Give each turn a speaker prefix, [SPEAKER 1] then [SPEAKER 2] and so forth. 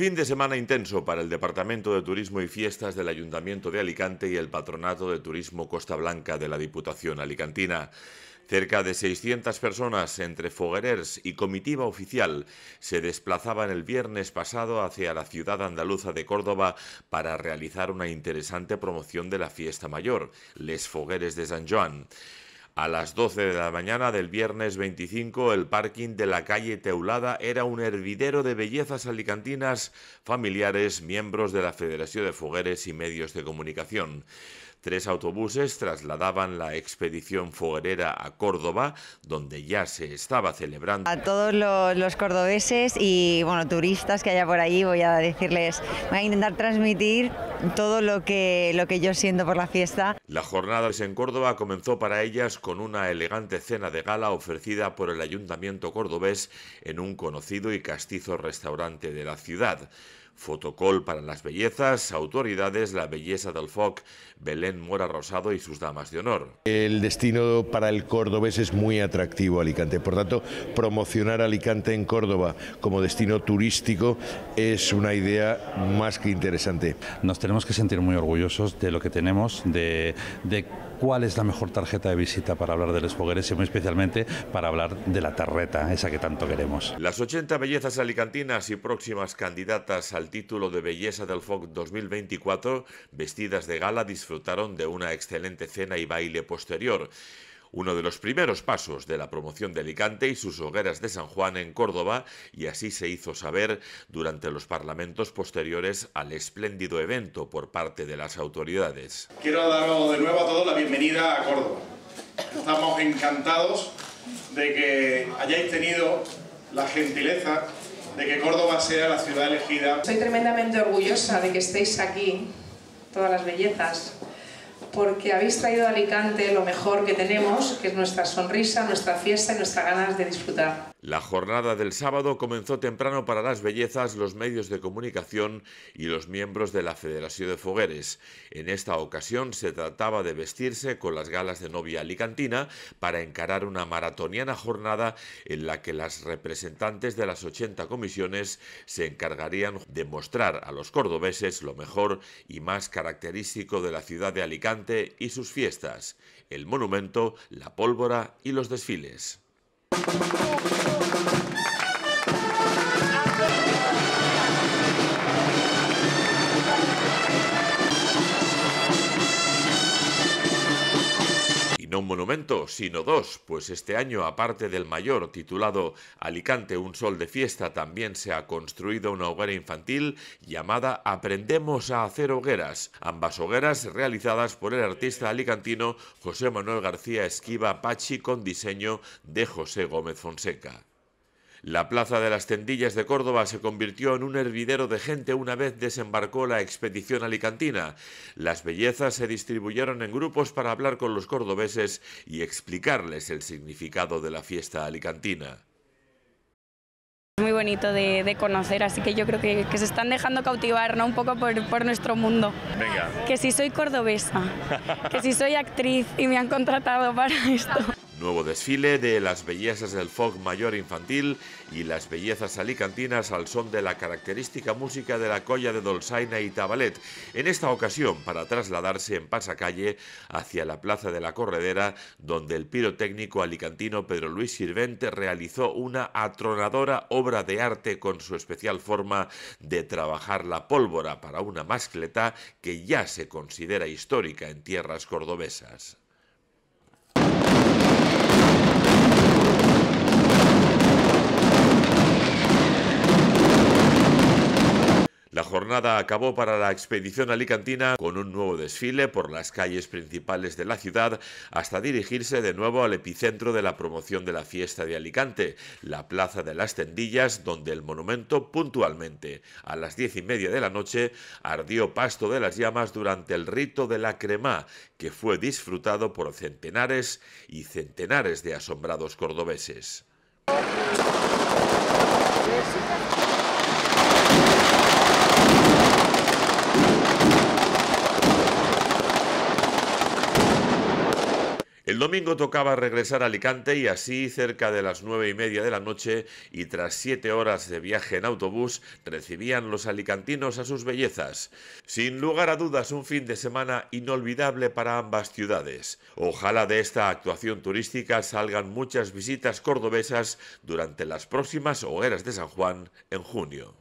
[SPEAKER 1] Fin de semana intenso para el Departamento de Turismo y Fiestas del Ayuntamiento de Alicante y el Patronato de Turismo Costa Blanca de la Diputación Alicantina. Cerca de 600 personas entre foguerers y comitiva oficial se desplazaban el viernes pasado hacia la ciudad andaluza de Córdoba para realizar una interesante promoción de la fiesta mayor, Les Fogueres de San Juan. A las 12 de la mañana del viernes 25, el parking de la calle Teulada era un hervidero de bellezas alicantinas, familiares, miembros de la Federación de Fogueres y Medios de Comunicación. Tres autobuses trasladaban la expedición foguerera a Córdoba, donde ya se estaba celebrando. A todos los, cordobeses y bueno, turistas que haya por ahí voy a decirles, voy a intentar transmitir todo lo que, lo que yo siento por la fiesta. La jornada en Córdoba comenzó para ellas con una elegante cena de gala ofrecida por el Ayuntamiento cordobés en un conocido y castizo restaurante de la ciudad. Fotocol para las bellezas, autoridades, la belleza del foc, Belén Mora Rosado y sus damas de honor. El destino para el cordobés es muy atractivo Alicante, por tanto promocionar Alicante en Córdoba como destino turístico es una idea más que interesante. Nos tenemos que sentir muy orgullosos de lo que tenemos, de, cuál es la mejor tarjeta de visita para hablar de los fogueres y muy especialmente para hablar de la tarreta, esa que tanto queremos. Las 80 bellezas alicantinas y próximas candidatas al título de Belleza del FOC 2024, vestidas de gala, disfrutaron de una excelente cena y baile posterior uno de los primeros pasos de la promoción de Alicante y sus hogueras de San Juan en Córdoba, y así se hizo saber durante los parlamentos posteriores al espléndido evento por parte de las autoridades. Quiero dar de nuevo a todos la bienvenida a Córdoba. Estamos encantados de que hayáis tenido la gentileza de que Córdoba sea la ciudad elegida. Soy tremendamente orgullosa de que estéis aquí, todas las bellezas, porque habéis traído a Alicante lo mejor que tenemos, que es nuestra sonrisa, nuestra fiesta y nuestras ganas de disfrutar. La jornada del sábado comenzó temprano para las bellezas, los medios de comunicación y los miembros de la Federación de Fogueres. En esta ocasión se trataba de vestirse con las galas de novia alicantina para encarar una maratoniana jornada en la que las representantes de las 80 comisiones se encargarían de mostrar a los cordobeses lo mejor y más característico de la ciudad de Alicante y sus fiestas, el monumento, la pólvora y los desfiles. sino dos, pues este año, aparte del mayor titulado Alicante, un sol de fiesta, también se ha construido una hoguera infantil llamada Aprendemos a hacer hogueras. Ambas hogueras realizadas por el artista alicantino José Manuel García Esquiva Pachi con diseño de José Gómez Fonseca. La plaza de las Tendillas de Córdoba se convirtió en un hervidero de gente una vez desembarcó la expedición alicantina. Las bellezas se distribuyeron en grupos para hablar con los cordobeses y explicarles el significado de la fiesta alicantina muy bonito de, conocer, así que yo creo que, se están dejando cautivar ¿no? un poco por, nuestro mundo. Que si soy cordobesa, que si soy actriz y me han contratado para esto. Nuevo desfile de las bellezas del folk mayor infantil y las bellezas alicantinas al son de la característica música de la colla de Dolsaina y Tabalet, en esta ocasión para trasladarse en pasacalle hacia la Plaza de la Corredera, donde el pirotécnico alicantino Pedro Luis Sirvente realizó una atronadora obra de arte con su especial forma de trabajar la pólvora para una mascleta que ya se considera histórica en tierras cordobesas. La jornada acabó para la expedición alicantina con un nuevo desfile por las calles principales de la ciudad hasta dirigirse de nuevo al epicentro de la promoción de la fiesta de Alicante, la Plaza de las Tendillas, donde el monumento puntualmente a las diez y media de la noche ardió pasto de las llamas durante el rito de la crema, que fue disfrutado por centenares y centenares de asombrados cordobeses. El domingo tocaba regresar a Alicante y así, cerca de las nueve y media de la noche y tras siete horas de viaje en autobús, recibían los alicantinos a sus bellezas. Sin lugar a dudas, un fin de semana inolvidable para ambas ciudades. Ojalá de esta actuación turística salgan muchas visitas cordobesas durante las próximas hogueras de San Juan en junio.